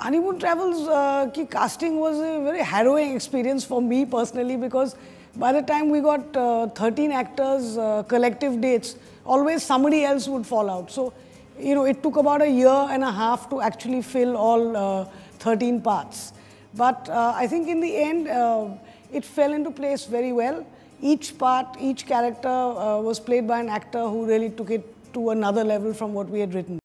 Honeymoon Travels uh, ki casting was a very harrowing experience for me personally because by the time we got uh, 13 actors uh, collective dates, always somebody else would fall out. So, you know, it took about a year and a half to actually fill all uh, 13 parts. But uh, I think in the end, uh, it fell into place very well. Each part, each character was played by an actor who really took it to another level from what we had written.